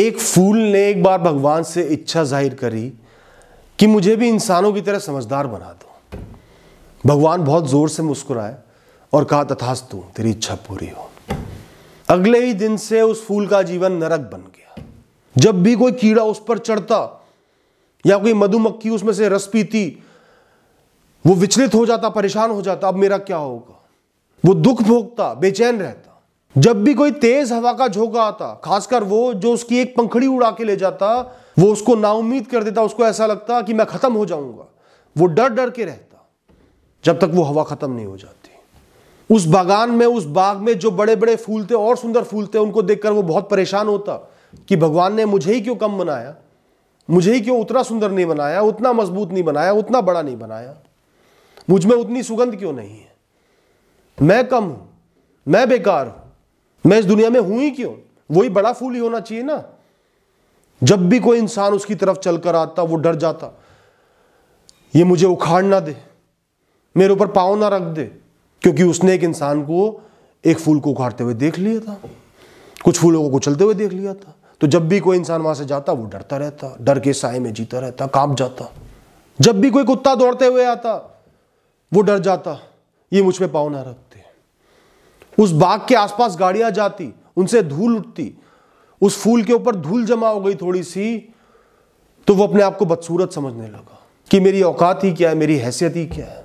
एक फूल ने एक बार भगवान से इच्छा जाहिर करी कि मुझे भी इंसानों की तरह समझदार बना दो भगवान बहुत ज़ोर से मुस्कुराए और कहा तथास्तु तेरी इच्छा पूरी हो अगले ही दिन से उस फूल का जीवन नरक बन गया जब भी कोई कीड़ा उस पर चढ़ता या कोई मधुमक्खी उसमें से रस पीती वो विचलित हो जाता परेशान हो जाता अब मेरा क्या होगा वो दुख भोगता बेचैन रहता जब भी कोई तेज हवा का झोंका आता खासकर वो जो उसकी एक पंखड़ी उड़ा के ले जाता वो उसको नाउमीद कर देता उसको ऐसा लगता कि मैं खत्म हो जाऊंगा वो डर डर के रहता जब तक वो हवा खत्म नहीं हो जाती उस बागान में उस बाग में जो बड़े बड़े फूल थे और सुंदर फूल थे उनको देखकर वो बहुत परेशान होता कि भगवान ने मुझे ही क्यों कम बनाया मुझे ही क्यों उतना सुंदर नहीं बनाया उतना मजबूत नहीं बनाया उतना बड़ा नहीं बनाया मुझ में उतनी सुगंध क्यों नहीं है मैं कम हूं मैं बेकार हूं मैं इस दुनिया में हूं ही क्यों वही बड़ा फूल ही होना चाहिए ना जब भी कोई इंसान उसकी तरफ चलकर आता वो डर जाता ये मुझे उखाड़ ना दे मेरे ऊपर पाव ना रख दे क्योंकि उसने एक इंसान को एक फूल को उखाड़ते हुए देख लिया था कुछ फूलों को कुचलते हुए देख लिया था तो जब भी कोई इंसान वहां से जाता वो डरता रहता डर के साय में जीता रहता कांप जाता जब भी कोई कुत्ता दौड़ते हुए आता वो डर जाता ये मुझ पर पाव ना रख उस बाग के आसपास गाड़ियां जाती उनसे धूल उठती उस फूल के ऊपर धूल जमा हो गई थोड़ी सी तो वो अपने आप को बदसूरत समझने लगा कि मेरी औकात ही क्या है मेरी हैसियत ही क्या है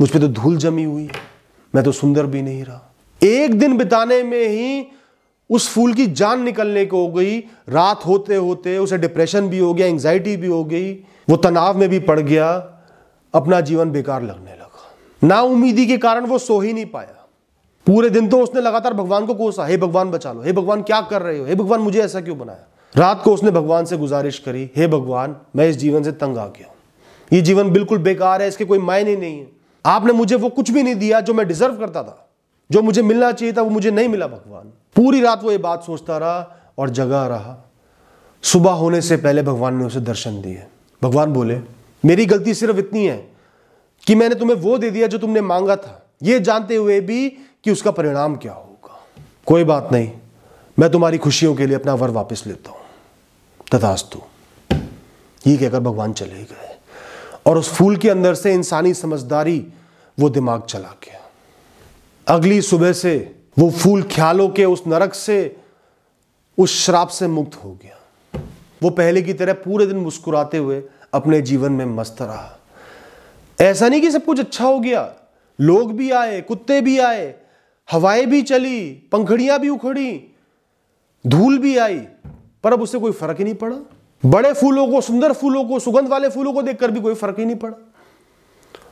मुझ पर तो धूल जमी हुई है मैं तो सुंदर भी नहीं रहा एक दिन बिताने में ही उस फूल की जान निकलने को हो गई रात होते होते उसे डिप्रेशन भी हो गया एंग्जाइटी भी हो गई वो तनाव में भी पड़ गया अपना जीवन बेकार लगने लगा नाउमीदी के कारण वो सो ही नहीं पाया पूरे दिन तो उसने लगातार भगवान को कोसा हे भगवान बचा लो हे भगवान क्या कर रहे हो हे भगवान मुझे ऐसा क्यों बनाया रात को उसने भगवान से गुजारिश करी हे भगवान मैं इस जीवन से तंग आ गया ये जीवन बिल्कुल बेकार है इसके कोई मायने नहीं है आपने मुझे वो कुछ भी नहीं दिया जो मैं डिजर्व करता था जो मुझे मिलना चाहिए था वो मुझे नहीं मिला भगवान पूरी रात वो ये बात सोचता रहा और जगा रहा सुबह होने से पहले भगवान ने उसे दर्शन दिए भगवान बोले मेरी गलती सिर्फ इतनी है कि मैंने तुम्हें वो दे दिया जो तुमने मांगा था ये जानते हुए भी कि उसका परिणाम क्या होगा कोई बात नहीं मैं तुम्हारी खुशियों के लिए अपना वर वापस लेता हूं तथास्तु ये कहकर भगवान चले गए और उस फूल के अंदर से इंसानी समझदारी वो दिमाग चला गया अगली सुबह से वो फूल ख्यालों के उस नरक से उस श्राप से मुक्त हो गया वो पहले की तरह पूरे दिन मुस्कुराते हुए अपने जीवन में मस्त रहा ऐसा नहीं कि सब कुछ अच्छा हो गया लोग भी आए कुत्ते भी आए हवाएं भी चली पंखड़ियां भी उखड़ी धूल भी आई पर अब उससे कोई फर्क ही नहीं पड़ा बड़े फूलों को सुंदर फूलों को सुगंध वाले फूलों को देखकर भी कोई फर्क ही नहीं पड़ा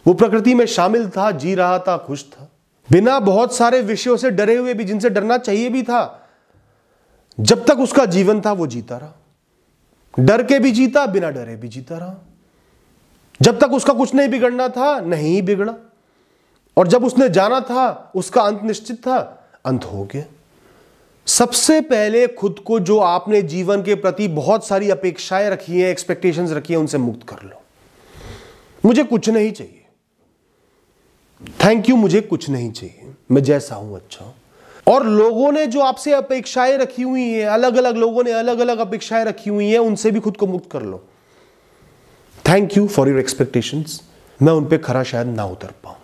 वो प्रकृति में शामिल था जी रहा था खुश था बिना बहुत सारे विषयों से डरे हुए भी जिनसे डरना चाहिए भी था जब तक उसका जीवन था वो जीता रहा डर के भी जीता बिना डरे भी जीता रहा जब तक उसका कुछ नहीं बिगड़ना था नहीं बिगड़ा और जब उसने जाना था उसका अंत निश्चित था अंत हो गया सबसे पहले खुद को जो आपने जीवन के प्रति बहुत सारी अपेक्षाएं रखी हैं एक्सपेक्टेशंस रखी हैं उनसे मुक्त कर लो मुझे कुछ नहीं चाहिए थैंक यू मुझे कुछ नहीं चाहिए मैं जैसा हूं अच्छा हूं और लोगों ने जो आपसे अपेक्षाएं रखी हुई हैं अलग अलग लोगों ने अलग अलग अपेक्षाएं रखी हुई हैं उनसे भी खुद को मुक्त कर लो thank you for your expectations मैं उन पर खरा शायद ना उतर पाऊं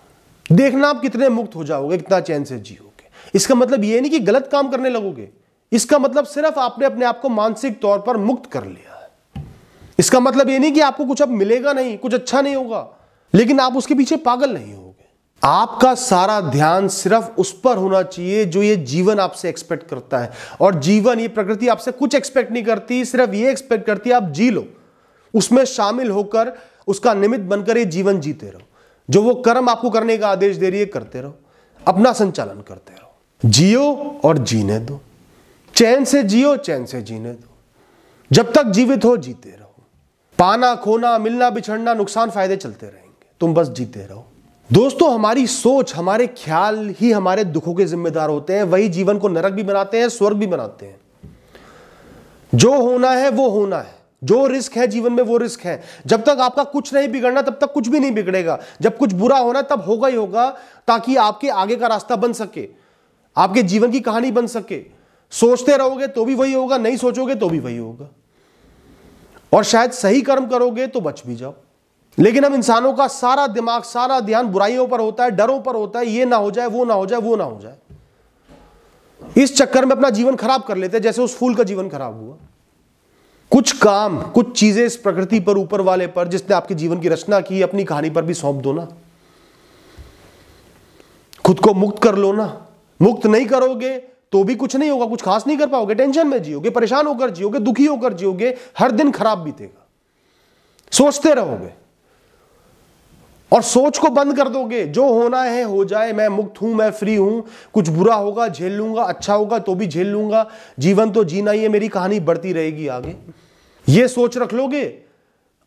देखना आप कितने मुक्त हो जाओगे कितना चैन से जियोगे इसका मतलब यह नहीं कि गलत काम करने लगोगे इसका मतलब सिर्फ आपने अपने आप को मानसिक तौर पर मुक्त कर लिया इसका मतलब यह नहीं कि आपको कुछ अब मिलेगा नहीं कुछ अच्छा नहीं होगा लेकिन आप उसके पीछे पागल नहीं होगे आपका सारा ध्यान सिर्फ उस पर होना चाहिए जो ये जीवन आपसे एक्सपेक्ट करता है और जीवन ये प्रकृति आपसे कुछ एक्सपेक्ट नहीं करती सिर्फ ये एक्सपेक्ट करती है आप जी लो उसमें शामिल होकर उसका निमित्त बनकर ये जीवन जीते रहो जो वो कर्म आपको करने का आदेश दे रही है करते रहो अपना संचालन करते रहो जियो और जीने दो चैन से जियो चैन से जीने दो जब तक जीवित हो जीते रहो पाना खोना मिलना बिछड़ना नुकसान फायदे चलते रहेंगे तुम बस जीते रहो दोस्तों हमारी सोच हमारे ख्याल ही हमारे दुखों के जिम्मेदार होते हैं वही जीवन को नरक भी बनाते हैं स्वर्ग भी बनाते हैं जो होना है वो होना है जो रिस्क है जीवन में वो रिस्क है जब तक आपका कुछ नहीं बिगड़ना तब तक कुछ भी नहीं बिगड़ेगा जब कुछ बुरा होना तब होगा ही होगा ताकि आपके आगे का रास्ता बन सके आपके जीवन की कहानी बन सके सोचते रहोगे तो भी वही होगा नहीं सोचोगे तो भी वही होगा और शायद सही कर्म करोगे तो बच भी जाओ लेकिन हम इंसानों का सारा दिमाग सारा ध्यान बुराइयों पर होता है डरों पर होता है ये ना हो जाए वो ना हो जाए वो ना हो जाए इस चक्कर में अपना जीवन खराब कर लेते हैं जैसे उस फूल का जीवन खराब हुआ कुछ काम कुछ चीजें इस प्रकृति पर ऊपर वाले पर जिसने आपके जीवन की रचना की अपनी कहानी पर भी सौंप दो ना खुद को मुक्त कर लो ना मुक्त नहीं करोगे तो भी कुछ नहीं होगा कुछ खास नहीं कर पाओगे टेंशन में जियोगे परेशान होकर जियोगे दुखी होकर जियोगे हर दिन खराब बीतेगा सोचते रहोगे और सोच को बंद कर दोगे जो होना है हो जाए मैं मुक्त हूं मैं फ्री हूं कुछ बुरा होगा झेल लूंगा अच्छा होगा तो भी झेल लूंगा जीवन तो जीना ही है मेरी कहानी बढ़ती रहेगी आगे ये सोच रख लोगे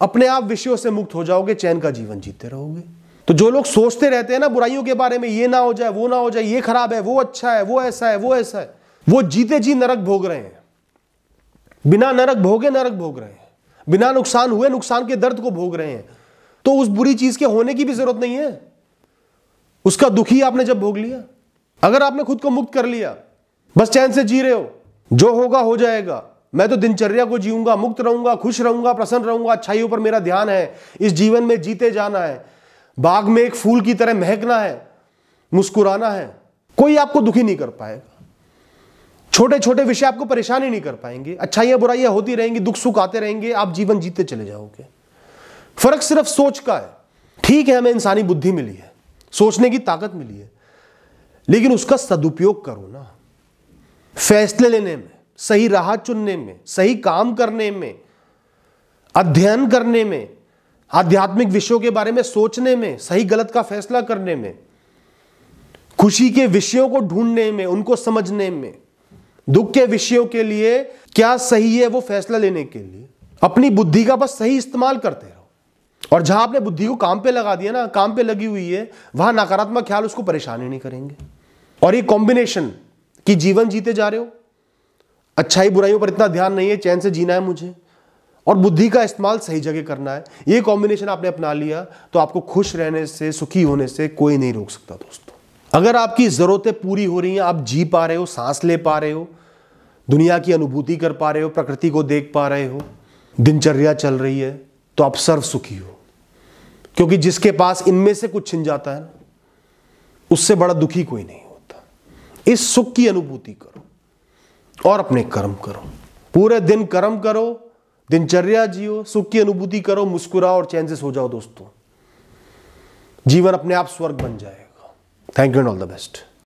अपने आप विषयों से मुक्त हो जाओगे चैन का जीवन जीते रहोगे तो जो लोग सोचते रहते हैं ना बुराइयों के बारे में ये ना हो जाए वो ना हो जाए ये खराब है वो अच्छा है वो ऐसा है वो ऐसा है वो जीते जी नरक भोग रहे हैं बिना नरक भोगे नरक भोग रहे हैं बिना नुकसान हुए नुकसान के दर्द को भोग रहे हैं तो उस बुरी चीज के होने की भी जरूरत नहीं है उसका दुखी आपने जब भोग लिया अगर आपने खुद को मुक्त कर लिया बस चैन से जी रहे हो जो होगा हो जाएगा मैं तो दिनचर्या को जीऊंगा मुक्त रहूंगा खुश रहूंगा प्रसन्न रहूंगा अच्छाइयों पर मेरा ध्यान है इस जीवन में जीते जाना है बाग में एक फूल की तरह महकना है मुस्कुराना है कोई आपको दुखी नहीं कर पाएगा छोटे छोटे विषय आपको परेशान ही नहीं कर पाएंगे अच्छाइयां बुराइयां होती रहेंगी दुख सुख आते रहेंगे आप जीवन जीते चले जाओगे फर्क सिर्फ सोच का है ठीक है हमें इंसानी बुद्धि मिली है सोचने की ताकत मिली है लेकिन उसका सदुपयोग करो ना फैसले लेने में सही राह चुनने में सही काम करने में अध्ययन करने में आध्यात्मिक विषयों के बारे में सोचने में सही गलत का फैसला करने में खुशी के विषयों को ढूंढने में उनको समझने में दुख के विषयों के लिए क्या सही है वो फैसला लेने के लिए अपनी बुद्धि का बस सही इस्तेमाल करते रहो और जहां आपने बुद्धि को काम पे लगा दिया ना काम पे लगी हुई है वहां नकारात्मक ख्याल उसको परेशान ही नहीं करेंगे और ये कॉम्बिनेशन कि जीवन जीते जा रहे हो अच्छाई बुराइयों पर इतना ध्यान नहीं है चैन से जीना है मुझे और बुद्धि का इस्तेमाल सही जगह करना है ये कॉम्बिनेशन आपने अपना लिया तो आपको खुश रहने से सुखी होने से कोई नहीं रोक सकता दोस्तों अगर आपकी ज़रूरतें पूरी हो रही हैं आप जी पा रहे हो सांस ले पा रहे हो दुनिया की अनुभूति कर पा रहे हो प्रकृति को देख पा रहे हो दिनचर्या चल रही है तो आप सर्व सुखी हो क्योंकि जिसके पास इनमें से कुछ छिन जाता है ना उससे बड़ा दुखी कोई नहीं होता इस सुख की अनुभूति करो और अपने कर्म करो पूरे दिन कर्म करो दिनचर्या जियो सुख की अनुभूति करो मुस्कुराओ और चेंजेस हो जाओ दोस्तों जीवन अपने आप स्वर्ग बन जाएगा thank you and all the best